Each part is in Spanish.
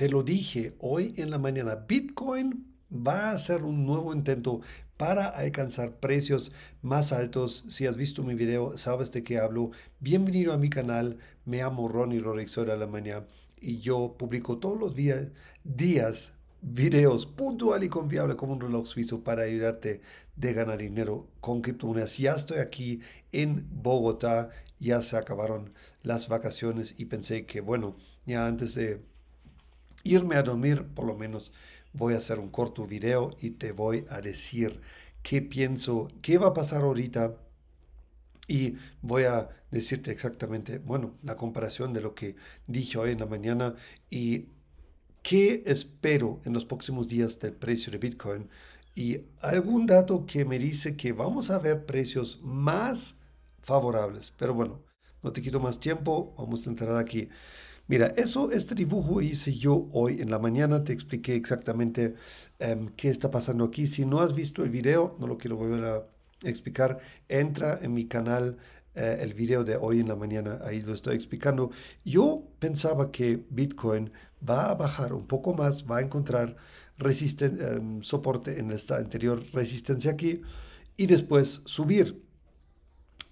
Te lo dije hoy en la mañana, Bitcoin va a ser un nuevo intento para alcanzar precios más altos. Si has visto mi video, sabes de qué hablo. Bienvenido a mi canal. Me llamo Ronnie soy de Alemania y yo publico todos los días, videos puntual y confiable como un reloj suizo para ayudarte de ganar dinero con criptomonedas. Ya estoy aquí en Bogotá, ya se acabaron las vacaciones y pensé que bueno, ya antes de irme a dormir, por lo menos voy a hacer un corto video y te voy a decir qué pienso, qué va a pasar ahorita y voy a decirte exactamente, bueno, la comparación de lo que dije hoy en la mañana y qué espero en los próximos días del precio de Bitcoin y algún dato que me dice que vamos a ver precios más favorables. Pero bueno, no te quito más tiempo, vamos a entrar aquí. Mira, eso, este dibujo hice yo hoy en la mañana, te expliqué exactamente em, qué está pasando aquí. Si no has visto el video, no lo quiero volver a explicar, entra en mi canal eh, el video de hoy en la mañana, ahí lo estoy explicando. Yo pensaba que Bitcoin va a bajar un poco más, va a encontrar em, soporte en esta anterior resistencia aquí y después subir.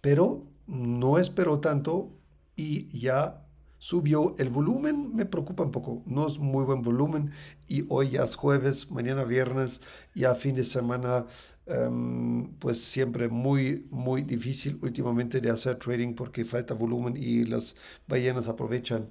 Pero no esperó tanto y ya subió el volumen, me preocupa un poco, no es muy buen volumen y hoy ya es jueves, mañana viernes, y a fin de semana, em, pues siempre muy, muy difícil últimamente de hacer trading porque falta volumen y las ballenas aprovechan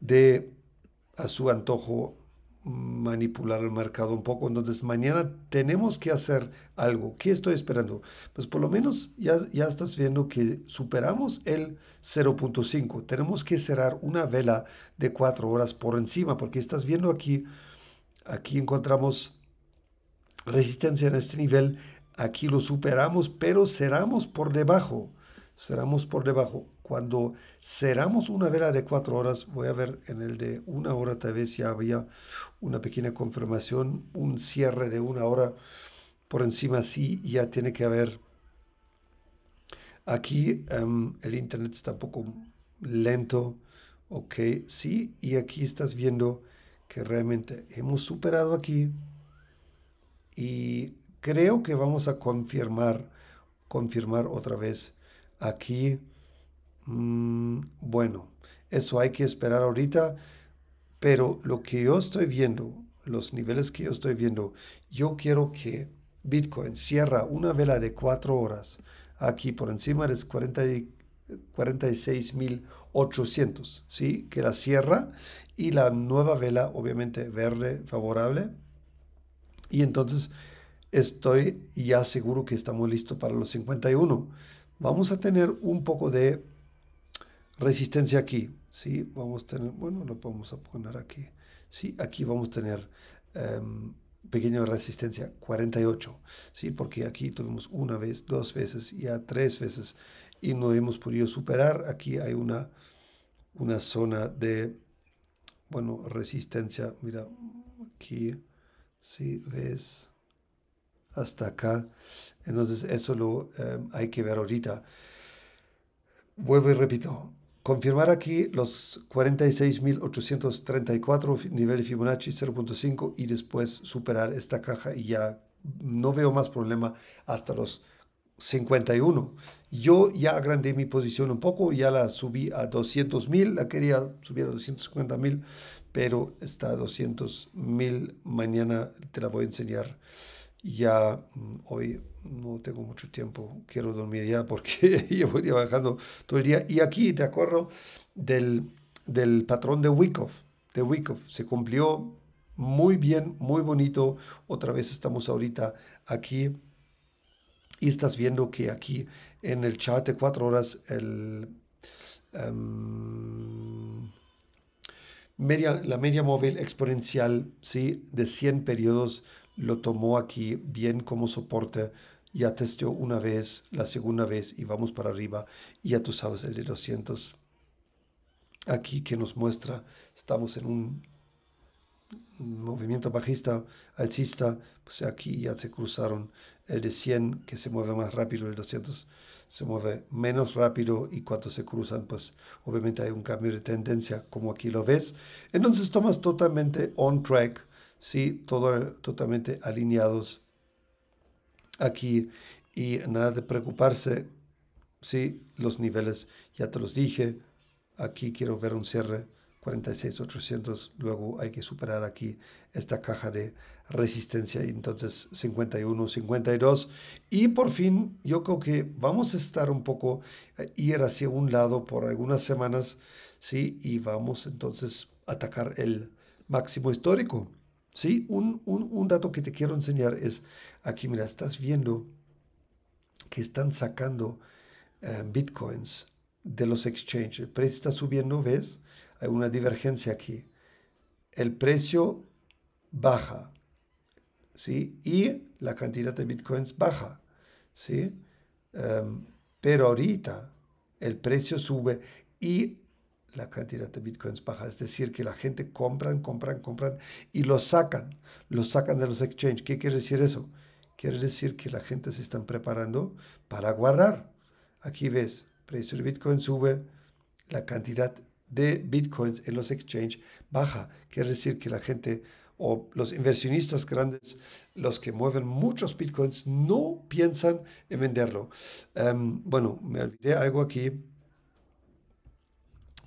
de a su antojo manipular el mercado un poco. Entonces mañana tenemos que hacer algo. ¿Qué estoy esperando? Pues por lo menos ya, ya estás viendo que superamos el 0.5. Tenemos que cerrar una vela de 4 horas por encima porque estás viendo aquí, aquí encontramos resistencia en este nivel. Aquí lo superamos, pero cerramos por debajo. Cerramos por debajo. Cuando cerramos una vela de cuatro horas, voy a ver en el de una hora tal vez ya había una pequeña confirmación, un cierre de una hora por encima sí, ya tiene que haber. Aquí em, el internet está un poco lento, ok, sí, y aquí estás viendo que realmente hemos superado aquí y creo que vamos a confirmar, confirmar otra vez aquí Mm, bueno, eso hay que esperar ahorita, pero lo que yo estoy viendo, los niveles que yo estoy viendo, yo quiero que Bitcoin cierra una vela de cuatro horas aquí por encima de 46.800, ¿sí? Que la cierra y la nueva vela, obviamente verde, favorable. Y entonces estoy ya seguro que estamos listos para los 51. Vamos a tener un poco de resistencia aquí, ¿sí? Vamos a tener, bueno, lo podemos poner aquí, ¿sí? Aquí vamos a tener em, pequeña resistencia, 48, ¿sí? Porque aquí tuvimos una vez, dos veces, ya tres veces, y no hemos podido superar. Aquí hay una, una zona de, bueno, resistencia, mira, aquí, ¿sí? ¿Ves? Hasta acá. Entonces, eso lo em, hay que ver ahorita. Vuelvo y repito, confirmar aquí los 46.834 nivel Fibonacci 0.5 y después superar esta caja y ya no veo más problema hasta los 51. Yo ya agrandé mi posición un poco, ya la subí a 200.000, la quería subir a 250.000, pero está a 200.000. Mañana te la voy a enseñar ya mm, hoy no tengo mucho tiempo, quiero dormir ya porque llevo trabajando todo el día. Y aquí, te acuerdo del, del patrón de Wyckoff, de se cumplió muy bien, muy bonito. Otra vez estamos ahorita aquí y estás viendo que aquí en el chat de cuatro horas el... Em, la media móvil exponencial ¿sí? de 100 periodos lo tomó aquí bien como soporte, ya testeó una vez, la segunda vez y vamos para arriba. Y ya tú sabes el de 200 aquí que nos muestra, estamos en un movimiento bajista, alcista, pues aquí ya se cruzaron el de 100 que se mueve más rápido, el de 200 se mueve menos rápido y cuando se cruzan pues obviamente hay un cambio de tendencia como aquí lo ves. Entonces tomas totalmente on track sí, todo, totalmente alineados aquí y nada de preocuparse, sí, los niveles ya te los dije, aquí quiero ver un cierre 46,800, luego hay que superar aquí esta caja de resistencia, entonces 51, 52, y por fin yo creo que vamos a estar un poco, eh, ir hacia un lado por algunas semanas, ¿sí? Y vamos entonces a atacar el máximo histórico. Un, dato que te quiero enseñar es, aquí mira, estás viendo que están sacando eh, bitcoins de los exchanges. El precio está subiendo, ¿ves? Hay una divergencia aquí. El precio baja, ¿sí? Y la cantidad de bitcoins baja, ¿sí? Em, pero ahorita el precio sube y la cantidad de bitcoins baja. Es decir, que la gente compran, compran, compran y lo sacan, lo sacan de los exchanges. ¿Qué quiere decir eso? Quiere decir que la gente se está preparando para guardar. Aquí ves, precio de bitcoin sube, la cantidad de bitcoins en los exchanges baja. Quiere decir que la gente o los inversionistas grandes, los que mueven muchos bitcoins, no piensan en venderlo. Em, bueno, me olvidé algo aquí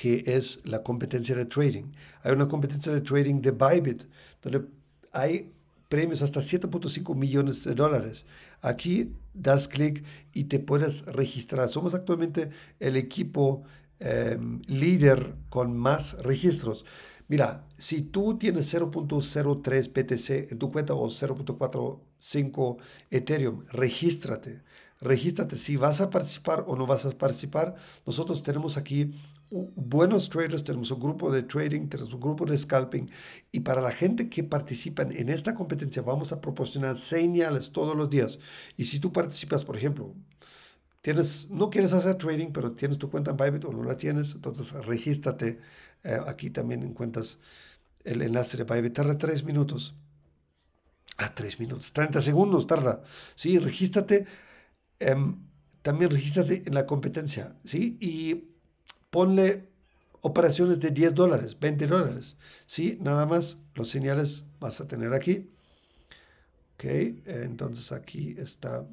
que es la competencia de trading. Hay una competencia de trading de Bybit, donde hay premios hasta 7.5 millones de dólares. Aquí das clic y te puedes registrar. Somos actualmente el equipo em, líder con más registros. Mira, si tú tienes 0.03 BTC en tu cuenta o 0.45 Ethereum, regístrate. Regístrate si vas a participar o no vas a participar. Nosotros tenemos aquí buenos traders, tenemos un grupo de trading, tenemos un grupo de scalping y para la gente que participan en esta competencia vamos a proporcionar señales todos los días. Y si tú participas, por ejemplo, tienes, no quieres hacer trading, pero tienes tu cuenta en Bybit o no la tienes, entonces regístrate. Eh, aquí también encuentras el enlace de Bybit. Tarda tres minutos. a ah, tres minutos, 30 segundos tarda. Sí, regístrate. Em, también regístrate en la competencia, ¿sí? Y ponle operaciones de 10 dólares, 20 dólares. ¿sí? Nada más los señales vas a tener aquí. Ok, entonces aquí está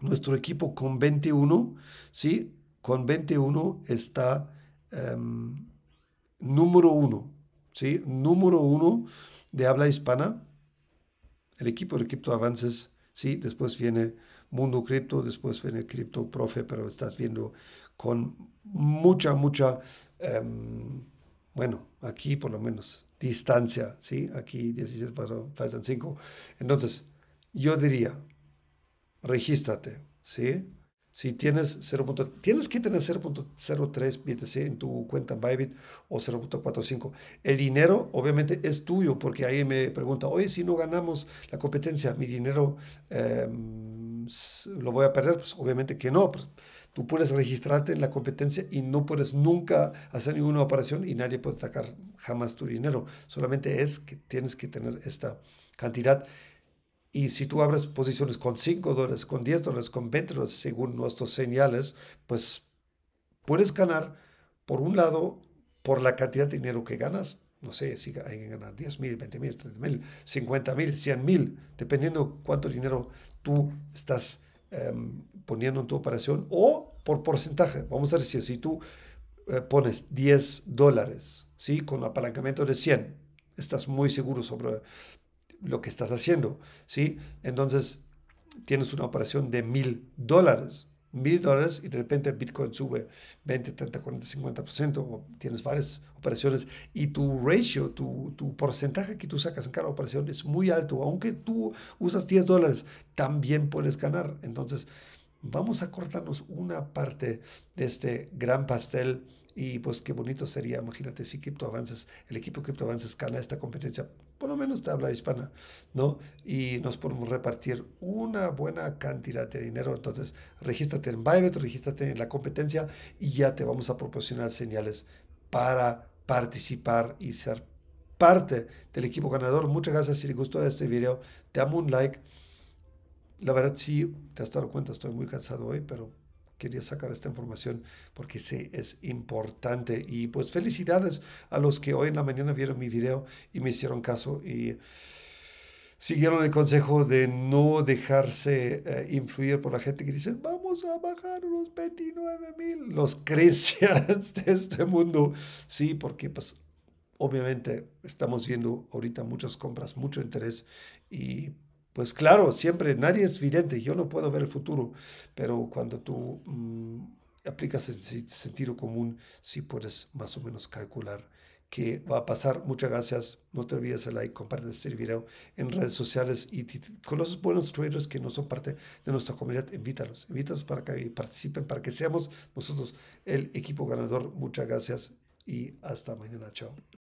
nuestro equipo con 21, ¿sí? Con 21 está em, número uno, ¿sí? Número uno de habla hispana, el equipo de Crypto Avances, ¿sí? Después viene Mundo Cripto, después viene Crypto Profe, pero estás viendo con mucha, mucha, em, bueno, aquí por lo menos, distancia, ¿sí? Aquí 16 pasos faltan 5. Entonces, yo diría, regístrate, ¿sí? Si tienes 0. Tienes que tener 0.03 BTC en tu cuenta Bybit o 0.45. El dinero obviamente es tuyo porque ahí me pregunta, oye, si no ganamos la competencia, mi dinero em, pues, lo voy a perder, pues obviamente que no. Pues, tú puedes registrarte en la competencia y no puedes nunca hacer ninguna operación y nadie puede sacar jamás tu dinero. Solamente es que tienes que tener esta cantidad. Y si tú abres posiciones con 5 dólares, con 10 dólares, con 20 dólares, según nuestros señales, pues puedes ganar, por un lado, por la cantidad de dinero que ganas, no sé, si hay que ganar 10 mil, 30.000, mil, 100.000. mil, 50 mil, mil, dependiendo cuánto dinero tú estás em, poniendo en tu operación o por porcentaje. Vamos a decir, si tú eh, pones 10 dólares, ¿sí? Con apalancamiento de 100, estás muy seguro sobre lo que estás haciendo, ¿sí? Entonces, tienes una operación de 1.000 dólares, mil dólares y de repente Bitcoin sube 20, 30, 40, 50% o tienes varias operaciones y tu ratio, tu, tu, porcentaje que tú sacas en cada operación es muy alto. Aunque tú usas 10 dólares, también puedes ganar. Entonces, vamos a cortarnos una parte de este gran pastel y pues qué bonito sería, imagínate, si Crypto Avances, el equipo Crypto Avances gana esta competencia, por lo menos de habla hispana, ¿no? Y nos podemos repartir una buena cantidad de dinero. Entonces, regístrate en Bybit, regístrate en la competencia y ya te vamos a proporcionar señales para participar y ser parte del equipo ganador. Muchas gracias si les gustó este video. Te amo un like. La verdad, sí, te has dado cuenta, estoy muy cansado hoy, pero quería sacar esta información porque sí es importante. Y pues felicidades a los que hoy en la mañana vieron mi video y me hicieron caso y siguieron el consejo de no dejarse eh, influir por la gente que dice, vamos a bajar los 29 mil, los crecientes de este mundo. Sí, porque pues obviamente estamos viendo ahorita muchas compras, mucho interés y pues claro, siempre nadie es vidente, yo no puedo ver el futuro, pero cuando tú mm, aplicas el sentido común, sí puedes más o menos calcular qué va a pasar. Muchas gracias. No te olvides de like, comparte este video en redes sociales y con los buenos traders que no son parte de nuestra comunidad, invítalos. Invítalos para que participen, para que seamos nosotros el equipo ganador. Muchas gracias y hasta mañana. Chao.